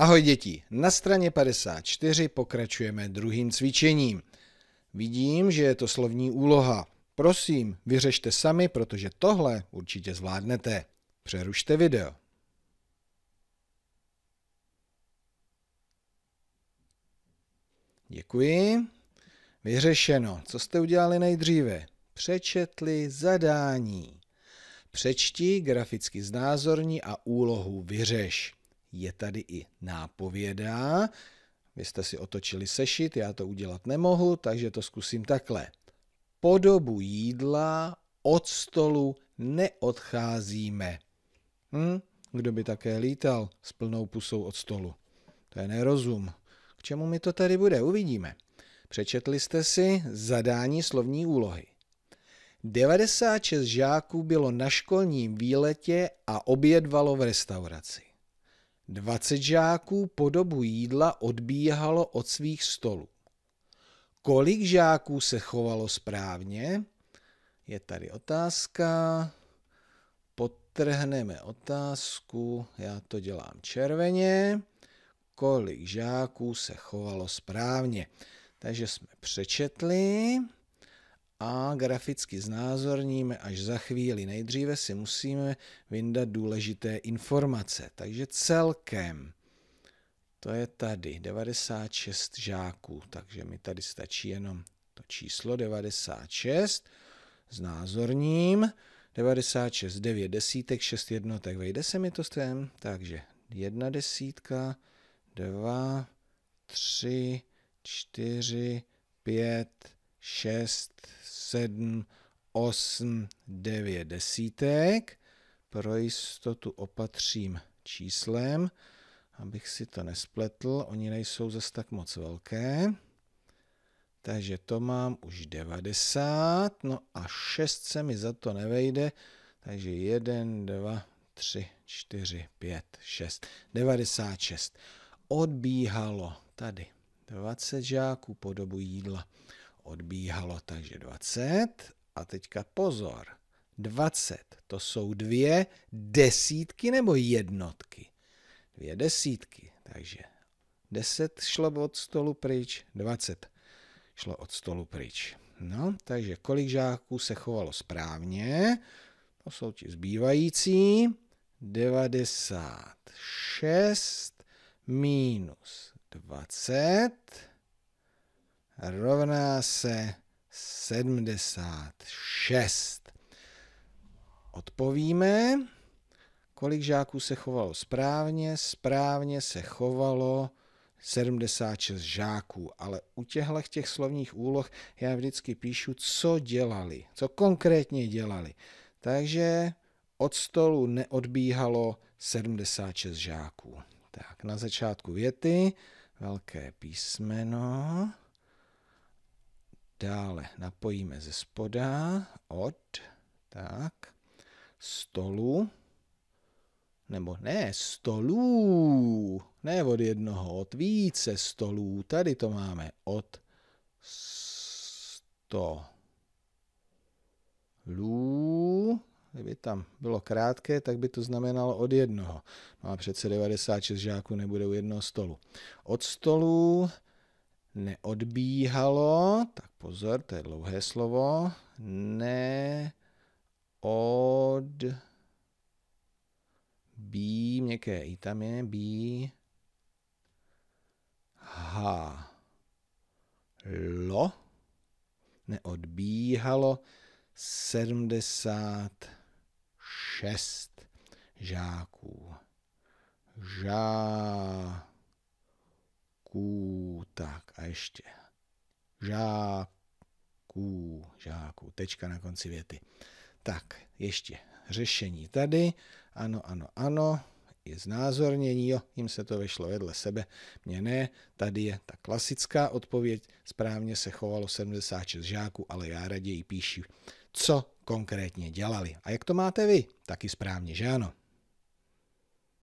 Ahoj děti, na straně 54 pokračujeme druhým cvičením. Vidím, že je to slovní úloha. Prosím, vyřešte sami, protože tohle určitě zvládnete. Přerušte video. Děkuji. Vyřešeno. Co jste udělali nejdříve? Přečetli zadání. Přečti, graficky znázorní a úlohu vyřeš je tady i nápověda. Vy jste si otočili sešit, já to udělat nemohu, takže to zkusím takhle. Po dobu jídla od stolu neodcházíme. Hm? Kdo by také lítal s plnou pusou od stolu? To je nerozum. K čemu mi to tady bude, uvidíme. Přečetli jste si zadání slovní úlohy. 96 žáků bylo na školním výletě a obědvalo v restauraci. 20 žáků po dobu jídla odbíhalo od svých stolů. Kolik žáků se chovalo správně? Je tady otázka. Potrhneme otázku. Já to dělám červeně. Kolik žáků se chovalo správně? Takže jsme přečetli a graficky znázorníme až za chvíli. Nejdříve si musíme vyndat důležité informace. Takže celkem to je tady 96 žáků, takže mi tady stačí jenom to číslo 96 znázorním. 96, 9 desítek, 6 jednotek. Vejde se mi to sem? Takže 1 desítka, 2, 3, 4, 5. 6, 7, 8, 9 desítek. Pro jistotu opatřím číslem, abych si to nespletl. Oni nejsou zase tak moc velké. Takže to mám už 90, no a 6 se mi za to nevejde, takže 1, 2, 3, 4, 5, 6, 96. Odbíhalo tady 20 žáků po dobu jídla odbíhalo, takže 20. A teďka pozor, 20, to jsou dvě desítky nebo jednotky? Dvě desítky, takže 10 šlo od stolu pryč, 20 šlo od stolu pryč. No, takže kolik žáků se chovalo správně? To jsou ti zbývající. 96 minus 20 rovná se 76. Odpovíme, kolik žáků se chovalo správně. Správně se chovalo 76 žáků, ale u těchto těch slovních úloh já vždycky píšu, co dělali, co konkrétně dělali. Takže od stolu neodbíhalo 76 žáků. Tak, na začátku věty velké písmeno. Dále napojíme ze spoda od tak, stolu, nebo ne, stolů, ne od jednoho, od více stolů. Tady to máme od stolů. Kdyby tam bylo krátké, tak by to znamenalo od jednoho. Má no přece 96 žáků nebude u jednoho stolu. Od stolů neodbíhalo, tak pozor, to je dlouhé slovo, od bí, měkké i tam je, bí, ha, lo, neodbíhalo, 76 žáků. Žáků žáků, tak a ještě žáků, žáků, tečka na konci věty. Tak, ještě řešení tady, ano, ano, ano, je znázornění, jo, jim se to vešlo vedle sebe, mně ne, tady je ta klasická odpověď, správně se chovalo 76 žáků, ale já raději píšu, co konkrétně dělali. A jak to máte vy? Taky správně, že ano?